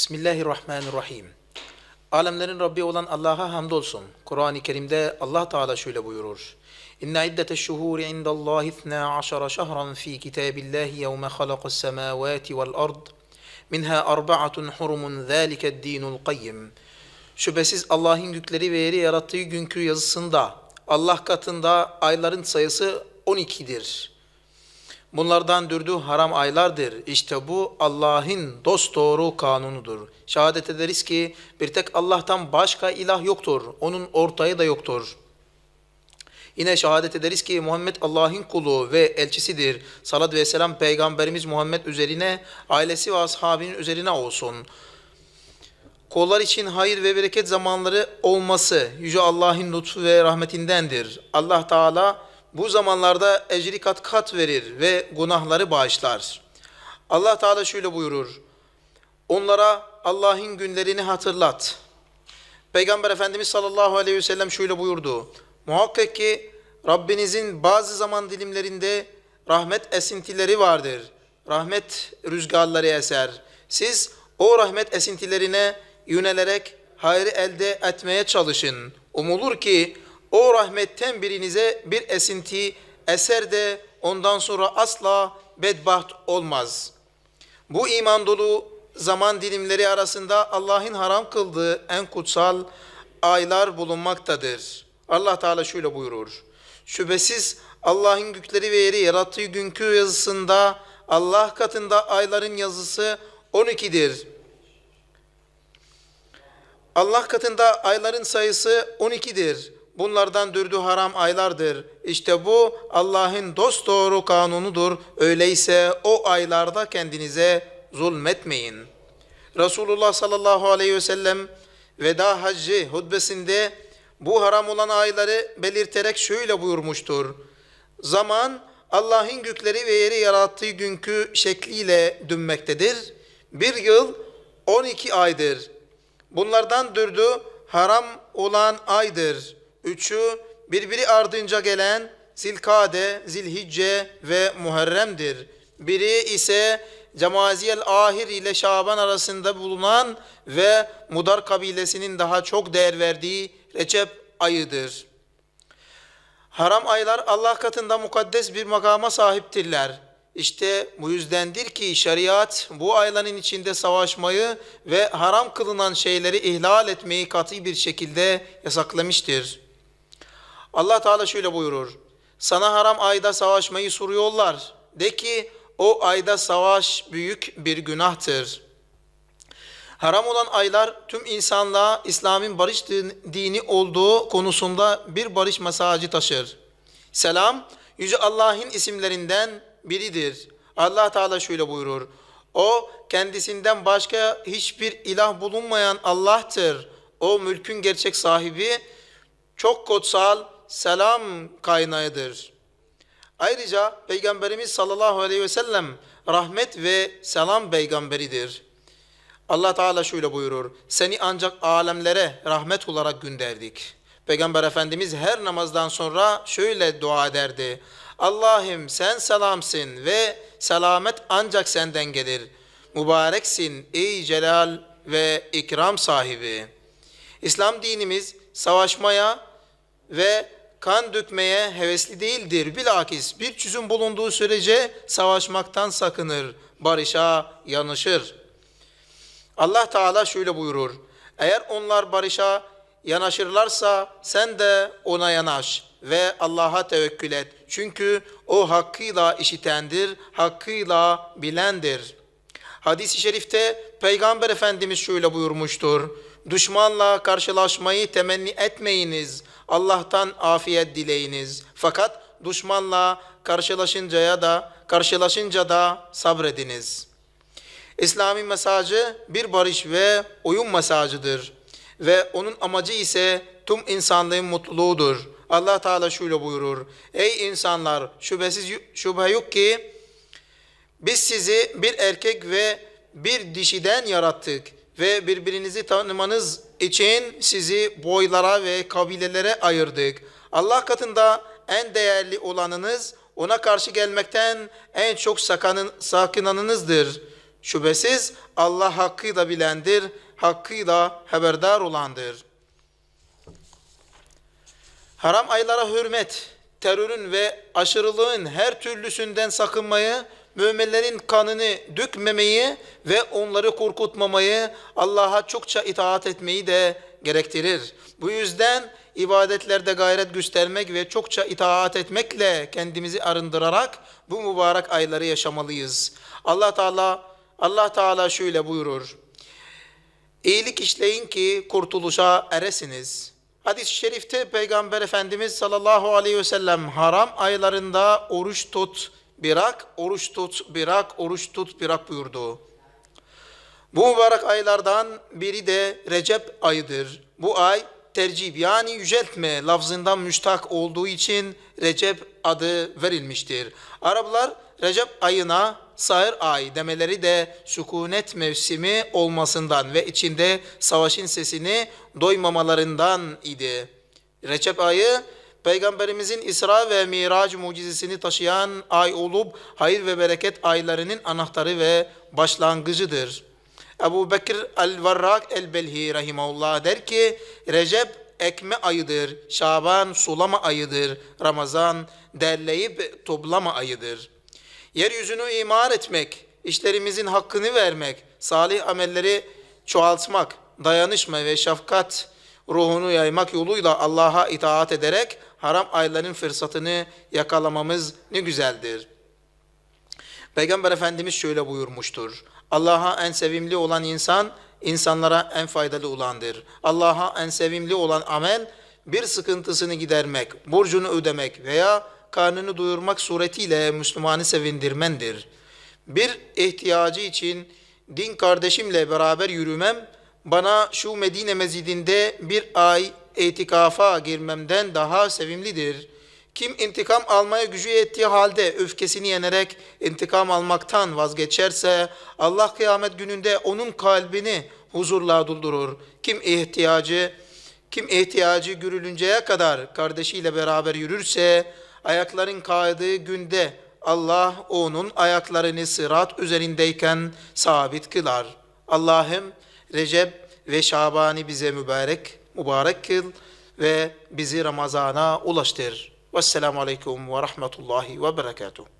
Bismillahirrahmanirrahim. Alemlerin Rabbi olan Allah'a hamdolsun. Kur'an-ı Kerim'de Allah Teala şöyle buyurur. İnne iddete şuhuri indallahi 12 şehran fi kitabillahi yevme halakas semavati vel ard. Minha arba'atun hurumun zalike dinul kayyim. Şüphesiz Allah'ın gökleri ve yeri yarattığı günkü yazısında Allah katında ayların sayısı 12'dir. Bunlardan dürdüğü haram aylardır. İşte bu Allah'ın dost dosdoğru kanunudur. Şehadet ederiz ki bir tek Allah'tan başka ilah yoktur. Onun ortayı da yoktur. Yine şehadet ederiz ki Muhammed Allah'ın kulu ve elçisidir. Salat ve selam Peygamberimiz Muhammed üzerine, ailesi ve ashabinin üzerine olsun. Kollar için hayır ve bereket zamanları olması Yüce Allah'ın lütfu ve rahmetindendir. Allah Teala bu zamanlarda ecri kat kat verir ve günahları bağışlar. Allah Teala şöyle buyurur. Onlara Allah'ın günlerini hatırlat. Peygamber Efendimiz sallallahu aleyhi ve sellem şöyle buyurdu. Muhakkak ki Rabbinizin bazı zaman dilimlerinde rahmet esintileri vardır. Rahmet rüzgarları eser. Siz o rahmet esintilerine yönelerek hayrı elde etmeye çalışın. Umulur ki o rahmetten birinize bir esinti eser de ondan sonra asla bedbaht olmaz. Bu iman dolu zaman dilimleri arasında Allah'ın haram kıldığı en kutsal aylar bulunmaktadır. Allah Teala şöyle buyurur. Şüphesiz Allah'ın gökleri ve yeri yarattığı günkü yazısında Allah katında ayların yazısı 12'dir. Allah katında ayların sayısı 12'dir. Bunlardan dürdü haram aylardır. İşte bu Allah'ın dost doğru kanunudur. Öyleyse o aylarda kendinize zulmetmeyin. Resulullah sallallahu aleyhi ve sellem veda hacı hutbesinde bu haram olan ayları belirterek şöyle buyurmuştur. Zaman Allah'ın gökleri ve yeri yarattığı günkü şekliyle dönmektedir. Bir yıl 12 aydır. Bunlardan dürdü haram olan aydır. Üçü birbiri ardınca gelen Zilkade, Zilhicce ve Muharrem'dir. Biri ise Cemaziyel Ahir ile Şaban arasında bulunan ve Mudar kabilesinin daha çok değer verdiği Recep ayıdır. Haram aylar Allah katında mukaddes bir makama sahiptirler. İşte bu yüzdendir ki şeriat bu ayların içinde savaşmayı ve haram kılınan şeyleri ihlal etmeyi katı bir şekilde yasaklamıştır. Allah Teala şöyle buyurur. Sana haram ayda savaşmayı soruyorlar. De ki o ayda savaş büyük bir günahtır. Haram olan aylar tüm insanlığa İslam'ın barış dini olduğu konusunda bir barış mesajı taşır. Selam, Yüce Allah'ın isimlerinden biridir. Allah Teala şöyle buyurur. O kendisinden başka hiçbir ilah bulunmayan Allah'tır. O mülkün gerçek sahibi, çok kutsal, selam kaynağıdır. Ayrıca Peygamberimiz sallallahu aleyhi ve sellem rahmet ve selam peygamberidir. Allah Teala şöyle buyurur. Seni ancak alemlere rahmet olarak gönderdik. Peygamber Efendimiz her namazdan sonra şöyle dua ederdi. Allah'ım sen selamsın ve selamet ancak senden gelir. Mübareksin ey celal ve ikram sahibi. İslam dinimiz savaşmaya ve kan dökmeye hevesli değildir. Bilakis bir çözüm bulunduğu sürece savaşmaktan sakınır, barışa yanaşır. Allah Teala şöyle buyurur. Eğer onlar barışa yanaşırlarsa sen de ona yanaş ve Allah'a tevekkül et. Çünkü o hakkıyla işitendir, hakkıyla bilendir. Hadis-i şerifte Peygamber Efendimiz şöyle buyurmuştur. Düşmanla karşılaşmayı temenni etmeyiniz. Allah'tan afiyet dileyiniz. Fakat düşmanla karşılaşıncaya da karşılaşınca da sabrediniz. İslami mesajı bir barış ve uyum mesajıdır ve onun amacı ise tüm insanlığın mutluluğudur. Allah Teala şöyle buyurur: Ey insanlar, şüphesiz şüphe yok ki biz sizi bir erkek ve bir dişiden yarattık ve birbirinizi tanımanız için sizi boylara ve kabilelere ayırdık. Allah katında en değerli olanınız ona karşı gelmekten en çok sakanın, sakınanınızdır. Şüphesiz Allah hakkıyla bilendir, hakkıyla haberdar olandır. Haram aylara hürmet, terörün ve aşırılığın her türlüsünden sakınmayı müminlerin kanını dökmemeyi ve onları korkutmamayı, Allah'a çokça itaat etmeyi de gerektirir. Bu yüzden ibadetlerde gayret göstermek ve çokça itaat etmekle kendimizi arındırarak bu mübarek ayları yaşamalıyız. Allah Teala Allah Teala şöyle buyurur. İyilik işleyin ki kurtuluşa eresiniz. Hadis-i şerifte Peygamber Efendimiz sallallahu aleyhi ve sellem haram aylarında oruç tut birak oruç tut, birak oruç tut, birak buyurdu. Bu mübarek aylardan biri de Recep ayıdır. Bu ay tercih yani yüceltme lafzından müştak olduğu için Recep adı verilmiştir. Araplar Recep ayına sair ay demeleri de sükunet mevsimi olmasından ve içinde savaşın sesini doymamalarından idi. Recep ayı Peygamberimizin İsra ve Miraç mucizesini taşıyan ay olup hayır ve bereket aylarının anahtarı ve başlangıcıdır. Ebu Bekir el-Varrak el-Belhi rahimaullah der ki Recep ekme ayıdır, Şaban sulama ayıdır, Ramazan derleyip toplama ayıdır. Yeryüzünü imar etmek, işlerimizin hakkını vermek, salih amelleri çoğaltmak, dayanışma ve şefkat ruhunu yaymak yoluyla Allah'a itaat ederek haram ayların fırsatını yakalamamız ne güzeldir. Peygamber Efendimiz şöyle buyurmuştur. Allah'a en sevimli olan insan, insanlara en faydalı olandır. Allah'a en sevimli olan amel, bir sıkıntısını gidermek, borcunu ödemek veya karnını doyurmak suretiyle Müslümanı sevindirmendir. Bir ihtiyacı için din kardeşimle beraber yürümem, bana şu Medine mezidinde bir ay itikafa girmemden daha sevimlidir. Kim intikam almaya gücü yettiği halde öfkesini yenerek intikam almaktan vazgeçerse Allah kıyamet gününde onun kalbini huzurla doldurur. Kim ihtiyacı kim ihtiyacı görülünceye kadar kardeşiyle beraber yürürse ayakların kaydığı günde Allah onun ayaklarını sırat üzerindeyken sabit kılar. Allah'ım Recep ve Şaban'ı bize mübarek mübarek kıl ve bizi Ramazan'a ulaştır. Vesselamu Aleyküm ve Rahmetullahi ve Berekatuhu.